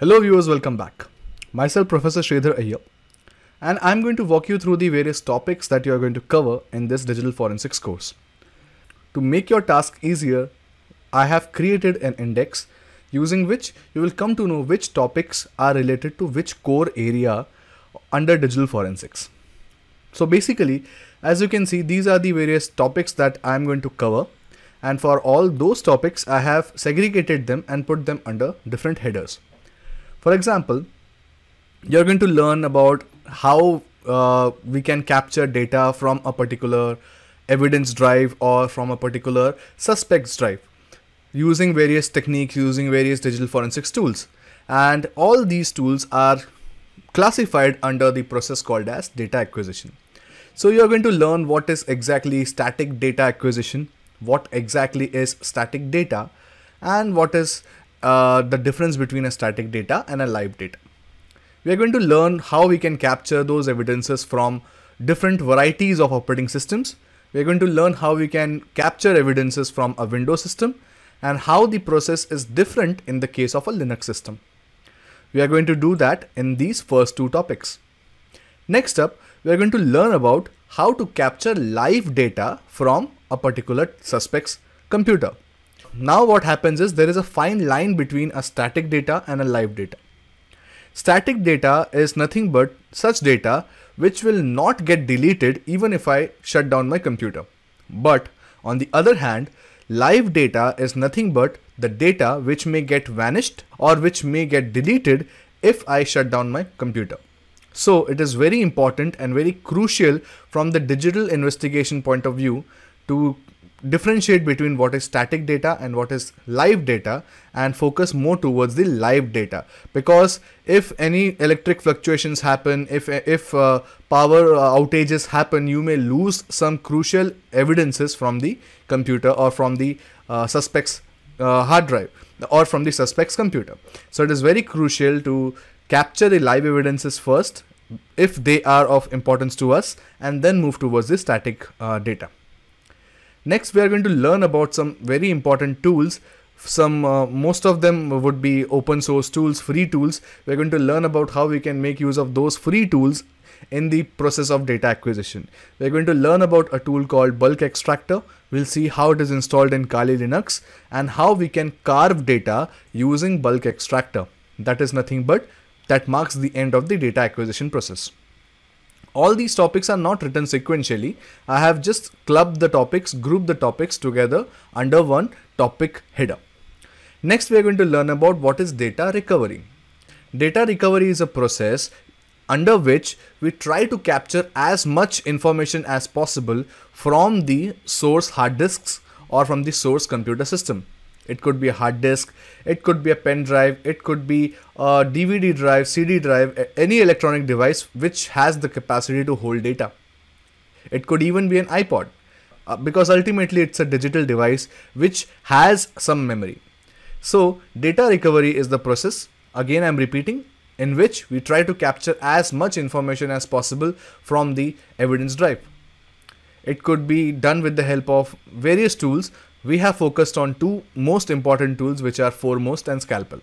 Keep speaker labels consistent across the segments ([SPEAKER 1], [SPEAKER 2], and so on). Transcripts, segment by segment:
[SPEAKER 1] Hello viewers, welcome back. Myself Professor Sridhar Iyer and I'm going to walk you through the various topics that you are going to cover in this digital forensics course. To make your task easier, I have created an index using which you will come to know which topics are related to which core area under digital forensics. So basically, as you can see, these are the various topics that I'm going to cover and for all those topics, I have segregated them and put them under different headers. For example, you're going to learn about how uh, we can capture data from a particular evidence drive or from a particular suspects drive using various techniques, using various digital forensics tools. And all these tools are classified under the process called as data acquisition. So you're going to learn what is exactly static data acquisition, what exactly is static data, and what is uh, the difference between a static data and a live data. We are going to learn how we can capture those evidences from different varieties of operating systems. We are going to learn how we can capture evidences from a Windows system and how the process is different in the case of a Linux system. We are going to do that in these first two topics. Next up, we are going to learn about how to capture live data from a particular suspect's computer. Now what happens is there is a fine line between a static data and a live data. Static data is nothing but such data which will not get deleted even if I shut down my computer. But on the other hand, live data is nothing but the data which may get vanished or which may get deleted if I shut down my computer. So it is very important and very crucial from the digital investigation point of view to differentiate between what is static data and what is live data and focus more towards the live data because if any electric fluctuations happen if if uh, power uh, outages happen you may lose some crucial evidences from the computer or from the uh, suspect's uh, hard drive or from the suspect's computer so it is very crucial to capture the live evidences first if they are of importance to us and then move towards the static uh, data Next, we are going to learn about some very important tools. Some uh, most of them would be open source tools, free tools. We're going to learn about how we can make use of those free tools in the process of data acquisition. We're going to learn about a tool called Bulk Extractor. We'll see how it is installed in Kali Linux and how we can carve data using Bulk Extractor. That is nothing but that marks the end of the data acquisition process. All these topics are not written sequentially. I have just clubbed the topics, grouped the topics together under one topic header. Next, we are going to learn about what is data recovery. Data recovery is a process under which we try to capture as much information as possible from the source hard disks or from the source computer system it could be a hard disk it could be a pen drive it could be a dvd drive cd drive any electronic device which has the capacity to hold data it could even be an ipod uh, because ultimately it's a digital device which has some memory so data recovery is the process again i'm repeating in which we try to capture as much information as possible from the evidence drive. It could be done with the help of various tools we have focused on two most important tools which are Foremost and Scalpel.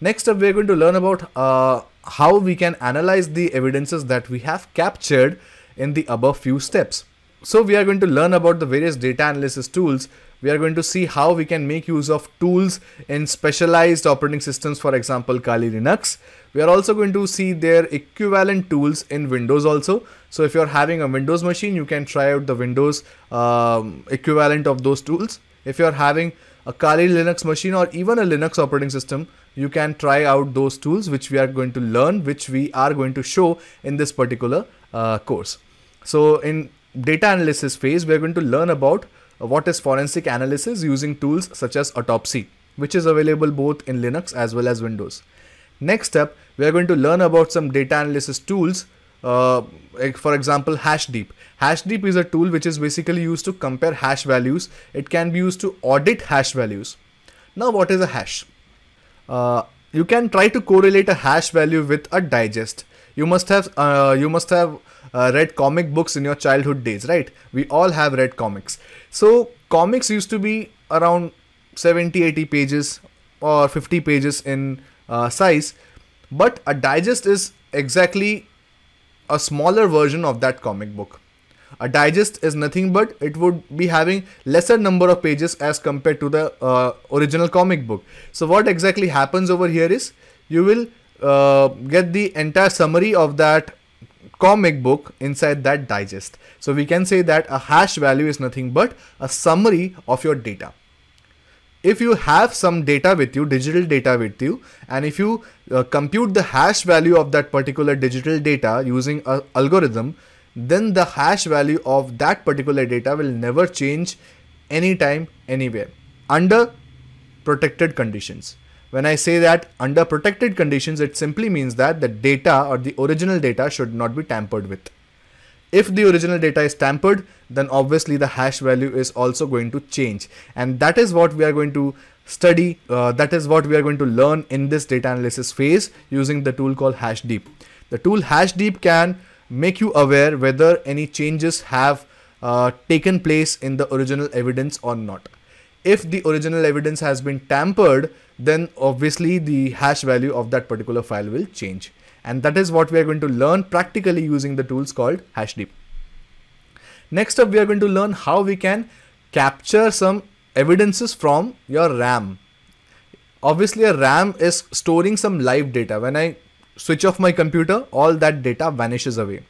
[SPEAKER 1] Next up, we are going to learn about uh, how we can analyze the evidences that we have captured in the above few steps. So we are going to learn about the various data analysis tools. We are going to see how we can make use of tools in specialized operating systems, for example, Kali Linux. We are also going to see their equivalent tools in Windows also. So if you're having a Windows machine, you can try out the Windows um, equivalent of those tools. If you're having a Kali Linux machine or even a Linux operating system, you can try out those tools which we are going to learn, which we are going to show in this particular uh, course. So in data analysis phase, we are going to learn about what is forensic analysis using tools such as autopsy, which is available both in Linux as well as Windows. Next up, we are going to learn about some data analysis tools uh, for example hashdeep hashdeep is a tool which is basically used to compare hash values it can be used to audit hash values now what is a hash uh, you can try to correlate a hash value with a digest you must have uh, you must have uh, read comic books in your childhood days right we all have read comics so comics used to be around 70 80 pages or 50 pages in uh, size but a digest is exactly a smaller version of that comic book. A digest is nothing but it would be having lesser number of pages as compared to the uh, original comic book. So what exactly happens over here is you will uh, get the entire summary of that comic book inside that digest. So we can say that a hash value is nothing but a summary of your data if you have some data with you, digital data with you, and if you uh, compute the hash value of that particular digital data using an algorithm, then the hash value of that particular data will never change anytime, anywhere under protected conditions. When I say that under protected conditions, it simply means that the data or the original data should not be tampered with. If the original data is tampered, then obviously the hash value is also going to change. And that is what we are going to study. Uh, that is what we are going to learn in this data analysis phase using the tool called Hashdeep. The tool Hashdeep can make you aware whether any changes have uh, taken place in the original evidence or not. If the original evidence has been tampered, then obviously the hash value of that particular file will change. And that is what we are going to learn practically using the tools called Hashdeep. Next up, we are going to learn how we can capture some evidences from your RAM. Obviously, a RAM is storing some live data. When I switch off my computer, all that data vanishes away.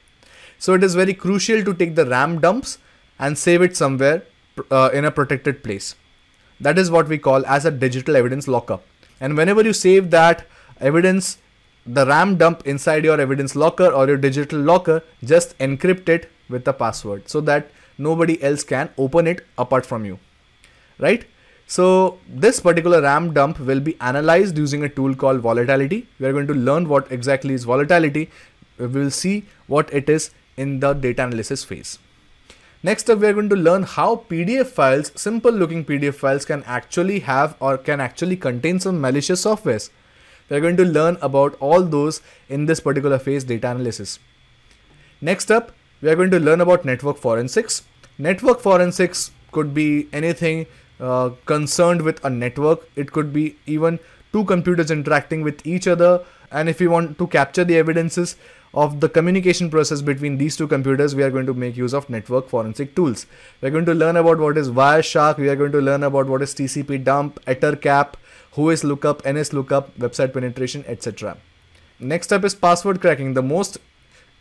[SPEAKER 1] So it is very crucial to take the RAM dumps and save it somewhere uh, in a protected place. That is what we call as a digital evidence lockup. And whenever you save that evidence the RAM dump inside your evidence locker or your digital locker, just encrypt it with a password so that nobody else can open it apart from you, right? So this particular RAM dump will be analyzed using a tool called volatility. We are going to learn what exactly is volatility. We will see what it is in the data analysis phase. Next up, we are going to learn how PDF files, simple looking PDF files can actually have or can actually contain some malicious software. We're going to learn about all those in this particular phase data analysis. Next up, we are going to learn about network forensics. Network forensics could be anything uh, concerned with a network. It could be even two computers interacting with each other. And if we want to capture the evidences of the communication process between these two computers, we are going to make use of network forensic tools. We are going to learn about what is Wireshark. We are going to learn about what is TCP dump, Ettercap, who is lookup, NS lookup, website penetration, etc. Next up is password cracking. The most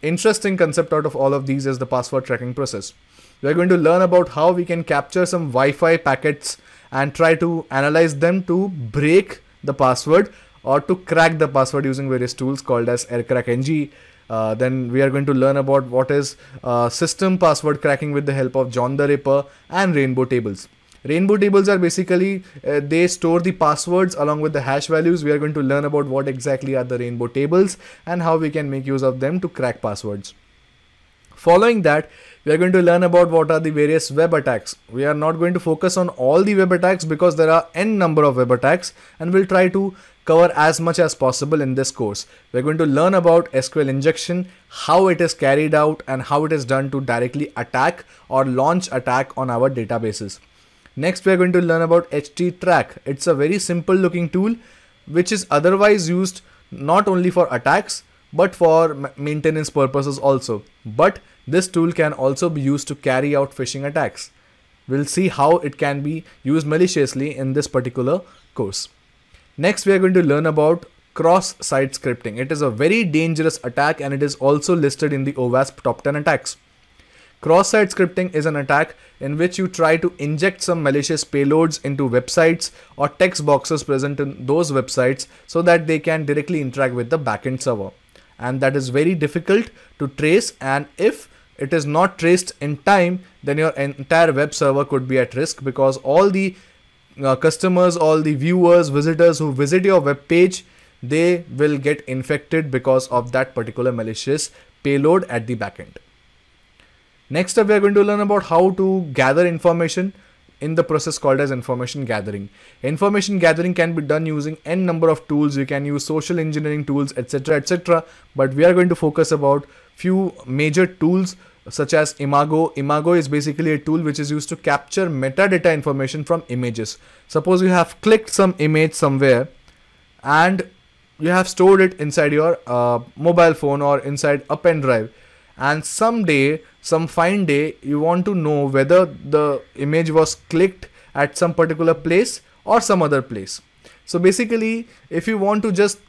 [SPEAKER 1] interesting concept out of all of these is the password cracking process. We are going to learn about how we can capture some Wi-Fi packets and try to analyze them to break the password or to crack the password using various tools called as AirCrackNG. Uh, then we are going to learn about what is uh, system password cracking with the help of John the Ripper and Rainbow Tables. Rainbow tables are basically, uh, they store the passwords along with the hash values. We are going to learn about what exactly are the rainbow tables and how we can make use of them to crack passwords. Following that, we are going to learn about what are the various web attacks. We are not going to focus on all the web attacks because there are n number of web attacks and we'll try to cover as much as possible in this course. We're going to learn about SQL injection, how it is carried out and how it is done to directly attack or launch attack on our databases. Next we are going to learn about HT Track. It's a very simple looking tool which is otherwise used not only for attacks but for maintenance purposes also. But this tool can also be used to carry out phishing attacks. We'll see how it can be used maliciously in this particular course. Next we are going to learn about cross-site scripting. It is a very dangerous attack and it is also listed in the OWASP top 10 attacks. Cross-site scripting is an attack in which you try to inject some malicious payloads into websites or text boxes present in those websites so that they can directly interact with the backend server. And that is very difficult to trace and if it is not traced in time, then your entire web server could be at risk because all the uh, customers, all the viewers, visitors who visit your web page, they will get infected because of that particular malicious payload at the backend. Next up, we are going to learn about how to gather information in the process called as information gathering. Information gathering can be done using n number of tools. You can use social engineering tools, etc., etc. But we are going to focus about few major tools such as Imago. Imago is basically a tool which is used to capture metadata information from images. Suppose you have clicked some image somewhere and you have stored it inside your uh, mobile phone or inside a pen drive and someday some fine day you want to know whether the image was clicked at some particular place or some other place so basically if you want to just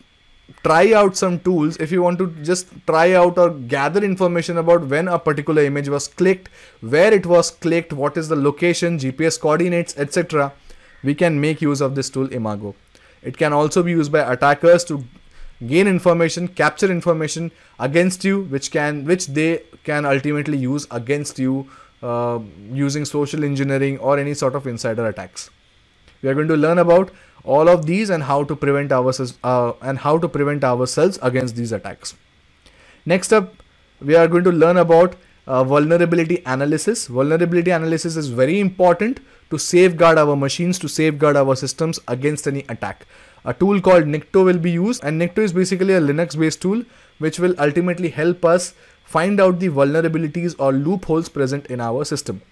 [SPEAKER 1] try out some tools if you want to just try out or gather information about when a particular image was clicked where it was clicked what is the location gps coordinates etc we can make use of this tool imago it can also be used by attackers to gain information capture information against you which can which they can ultimately use against you uh, using social engineering or any sort of insider attacks we are going to learn about all of these and how to prevent ourselves uh, and how to prevent ourselves against these attacks next up we are going to learn about uh, vulnerability analysis. Vulnerability analysis is very important to safeguard our machines, to safeguard our systems against any attack. A tool called Nikto will be used and Nikto is basically a Linux based tool which will ultimately help us find out the vulnerabilities or loopholes present in our system.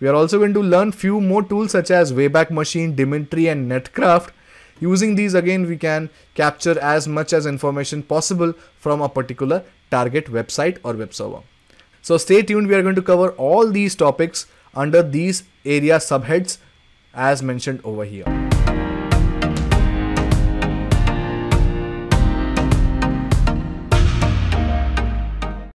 [SPEAKER 1] We are also going to learn few more tools such as Wayback Machine, Dimitri and Netcraft. Using these again we can capture as much as information possible from a particular target website or web server. So stay tuned, we are going to cover all these topics under these area subheads as mentioned over here.